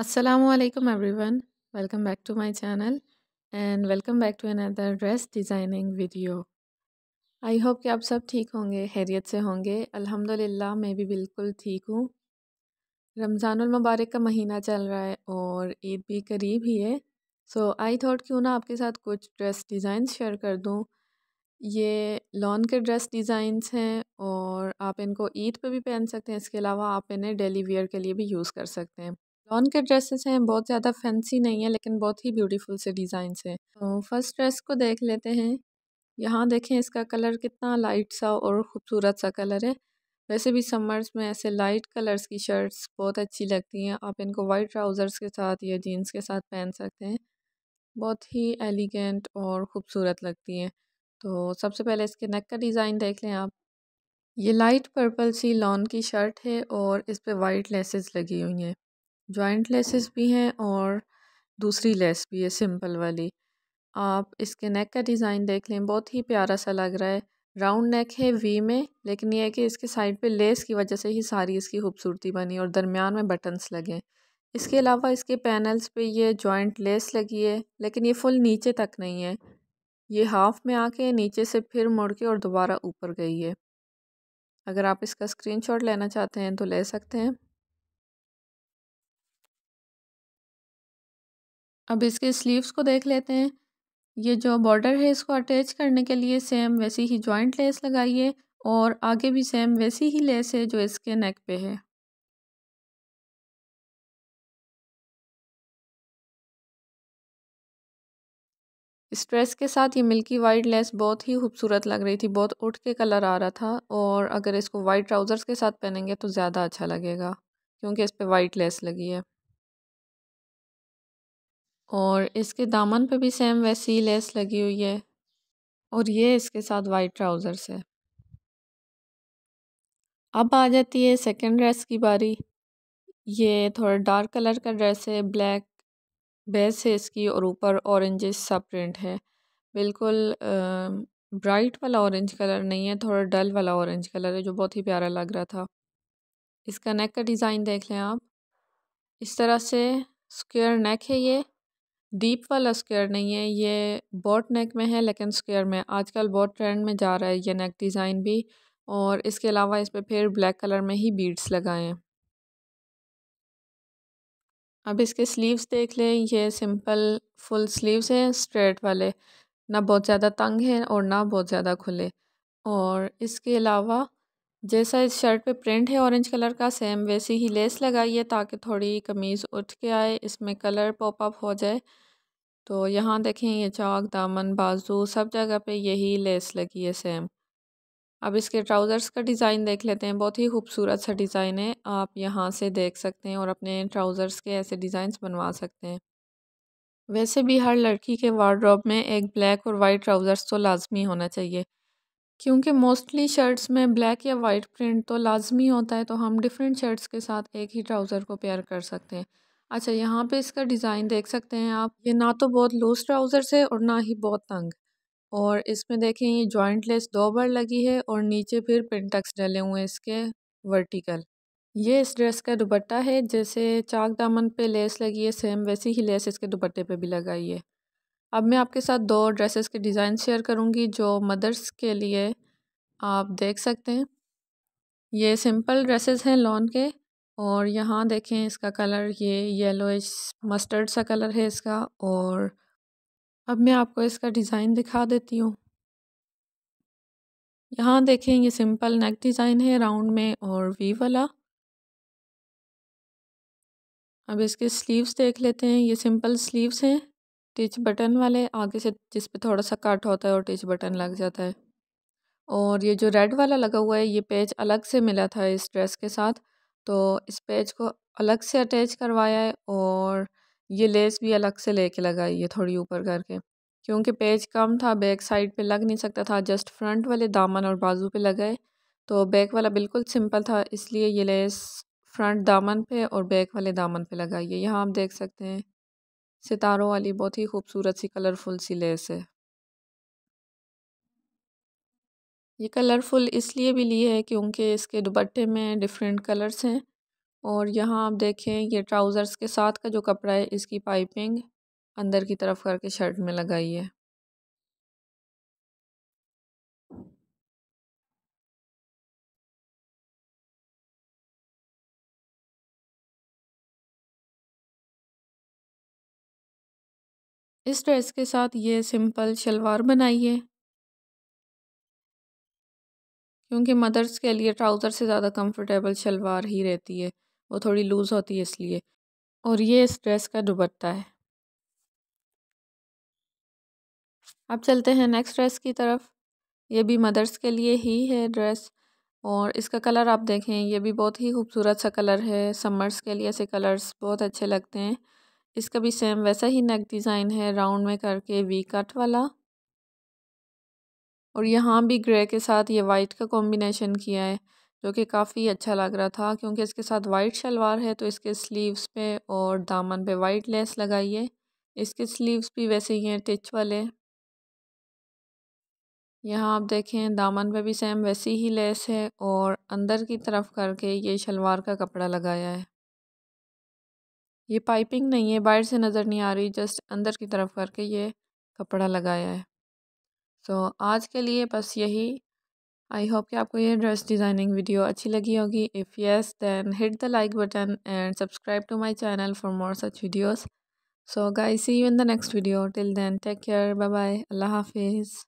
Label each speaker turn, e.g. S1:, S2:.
S1: every everyone welcome back to my channel and welcome back to another dress designing video I hope कि आप सब ठीक होंगे हैरियत से होंगे अल्हम्दुलिल्लाह मैं भी बिल्कुल ठीक हूँ रमज़ानुल मुबारक का महीना चल रहा है और ईद भी करीब ही है सो आई थॉट क्यों ना आपके साथ कुछ ड्रेस डिज़ाइन शेयर कर दूँ ये लॉन के ड्रेस डिज़ाइंस हैं और आप इनको ईद पे भी पहन सकते हैं इसके अलावा आप इन्हें डेली वेयर के लिए भी यूज़ कर सकते हैं लॉन के ड्रेसेस हैं बहुत ज़्यादा फैंसी नहीं है लेकिन बहुत ही ब्यूटीफुल से डिज़ाइन है तो फर्स्ट ड्रेस को देख लेते हैं यहाँ देखें इसका कलर कितना लाइट सा और ख़ूबसूरत सा कलर है वैसे भी समर्स में ऐसे लाइट कलर्स की शर्ट्स बहुत अच्छी लगती हैं आप इनको वाइट ट्राउज़र्स के साथ या जीन्स के साथ पहन सकते हैं बहुत ही एलिगेंट और ख़ूबसूरत लगती हैं तो सबसे पहले इसके नेक का डिज़ाइन देख लें आप ये लाइट पर्पल सी लॉन की शर्ट है और इस पर वाइट लेसेस लगी हुई हैं जॉइंट लेसेस भी हैं और दूसरी लेस भी है सिंपल वाली आप इसके नेक का डिज़ाइन देख लें बहुत ही प्यारा सा लग रहा है राउंड नेक है वी में लेकिन यह है कि इसके साइड पे लेस की वजह से ही सारी इसकी खूबसूरती बनी और दरमियान में बटन्स लगे इसके अलावा इसके पैनल्स पे ये जॉइंट लेस लगी है लेकिन ये फुल नीचे तक नहीं है ये हाफ़ में आके नीचे से फिर मुड़ के और दोबारा ऊपर गई है अगर आप इसका स्क्रीनशॉट लेना चाहते हैं तो ले सकते हैं अब इसके स्लीव्स को देख लेते हैं ये जो बॉर्डर है इसको अटैच करने के लिए सेम वैसी ही जॉइंट लेस लगाइए और आगे भी सेम वैसी ही लेस है जो इसके नेक पे है इस ड्रेस के साथ ये मिल्की वाइट लेस बहुत ही खूबसूरत लग रही थी बहुत उठ के कलर आ रहा था और अगर इसको वाइट ट्राउज़र्स के साथ पहनेंगे तो ज़्यादा अच्छा लगेगा क्योंकि इस पर वाइट लेस लगी है और इसके दामन पे भी सेम वैसी ही लेस लगी हुई है और ये इसके साथ वाइट ट्राउज़र्स है अब आ जाती है सेकेंड ड्रेस की बारी ये थोड़ा डार्क कलर का ड्रेस है ब्लैक बेस है इसकी और ऊपर ऑरेंज सा प्रिंट है बिल्कुल ब्राइट वाला ऑरेंज कलर नहीं है थोड़ा डल वाला ऑरेंज कलर है जो बहुत ही प्यारा लग रहा था इसका नेक का डिज़ाइन देख लें आप इस तरह से स्क्वायर नेक है ये डीप वाला स्केयर नहीं है ये बॉट नेक में है लेकिन स्केयर में आजकल बहुत ट्रेंड में जा रहा है ये नेक डिज़ाइन भी और इसके अलावा इस पर फिर ब्लैक कलर में ही बीड्स लगाए हैं अब इसके स्लीव्स देख लें ये सिंपल फुल स्लीव्स हैं स्ट्रेट वाले ना बहुत ज़्यादा तंग हैं और ना बहुत ज़्यादा खुले और इसके अलावा जैसा इस शर्ट पे प्रिंट है ऑरेंज कलर का सेम वैसी ही लेस लगाइए ताकि थोड़ी कमीज़ उठ के आए इसमें कलर पॉप अप हो जाए तो यहाँ देखें ये चौक दामन बाजू सब जगह पे यही लेस लगी है सेम अब इसके ट्राउज़र्स का डिज़ाइन देख लेते हैं बहुत ही खूबसूरत सा डिज़ाइन है आप यहाँ से देख सकते हैं और अपने ट्राउज़र्स के ऐसे डिज़ाइन बनवा सकते हैं वैसे भी हर लड़की के वार्ड्रॉप में एक ब्लैक और वाइट ट्राउज़र्स तो लाजमी होना चाहिए क्योंकि मोस्टली शर्ट्स में ब्लैक या वाइट प्रिंट तो लाजमी होता है तो हम डिफरेंट शर्ट्स के साथ एक ही ट्राउज़र को पेयर कर सकते हैं अच्छा यहाँ पे इसका डिज़ाइन देख सकते हैं आप ये ना तो बहुत लूज ट्राउज़र्स है और ना ही बहुत तंग और इसमें देखें ये जॉइंट लेस दो बार लगी है और नीचे फिर प्रिंटक्स डले हुए हैं इसके वर्टिकल ये इस ड्रेस का दुपट्टा है जैसे चाक दामन पे लेस लगी है सेम वैसी ही लेस इसके दुपट्टे पे भी लगाई है अब मैं आपके साथ दो ड्रेसेस के डिज़ाइन शेयर करूँगी जो मदर्स के लिए आप देख सकते हैं ये सिंपल ड्रेसेस हैं लॉन के और यहाँ देखें इसका कलर ये येलो मस्टर्ड सा कलर है इसका और अब मैं आपको इसका डिज़ाइन दिखा देती हूँ यहाँ देखें ये सिंपल नेक डिज़ाइन है राउंड में और वी वाला अब इसके स्लीव्स देख लेते हैं ये सिंपल स्लीव्स हैं टिच बटन वाले आगे से जिस पे थोड़ा सा कट होता है और टिच बटन लग जाता है और ये जो रेड वाला लगा हुआ है ये पेज अलग से मिला था इस ड्रेस के साथ तो इस पेज को अलग से अटैच करवाया है और ये लेस भी अलग से लेके लगाई है थोड़ी ऊपर करके क्योंकि पेज कम था बैक साइड पे लग नहीं सकता था जस्ट फ्रंट वाले दामन और बाजू पे लगाए तो बैक वाला बिल्कुल सिंपल था इसलिए ये लेस फ्रंट दामन पे और बैक वाले दामन पे लगाई है यहाँ आप देख सकते हैं सितारों वाली बहुत ही खूबसूरत सी कलरफुल सी लेस है ये कलरफुल इसलिए भी ली है क्योंकि इसके दुपट्टे में डिफरेंट कलर्स हैं और यहाँ आप देखें ये ट्राउज़र्स के साथ का जो कपड़ा है इसकी पाइपिंग अंदर की तरफ करके शर्ट में लगाई है इस ड्रेस के साथ ये सिंपल शलवार बनाइए क्योंकि मदर्स के लिए ट्राउज़र से ज़्यादा कंफर्टेबल शलवार ही रहती है वो थोड़ी लूज़ होती है इसलिए और ये इस ड्रेस का दुबट्टा है अब चलते हैं नेक्स्ट ड्रेस की तरफ ये भी मदर्स के लिए ही है ड्रेस और इसका कलर आप देखें ये भी बहुत ही खूबसूरत सा कलर है समर्स के लिए ऐसे कलर्स बहुत अच्छे लगते हैं इसका भी सेम वैसा ही नेक डिज़ाइन है राउंड में करके वी कट वाला और यहाँ भी ग्रे के साथ ये वाइट का कॉम्बिनेशन किया है जो कि काफ़ी अच्छा लग रहा था क्योंकि इसके साथ वाइट शलवार है तो इसके स्लीव्स पे और दामन पे वाइट लेस लगाइए इसके स्लीव्स भी वैसे ही हैं टिच वाले यहाँ आप देखें दामन पे भी सेम वैसी ही लेस है और अंदर की तरफ करके ये शलवार का कपड़ा लगाया है ये पाइपिंग नहीं है बाहर से नज़र नहीं आ रही जस्ट अंदर की तरफ करके ये कपड़ा लगाया है सो so, आज के लिए बस यही आई होप कि आपको ये ड्रेस डिज़ाइनिंग वीडियो अच्छी लगी होगी if yes then hit the like button and subscribe to my channel for more such videos so guy see you in the next video till then take care bye bye अल्लाह हाफिज़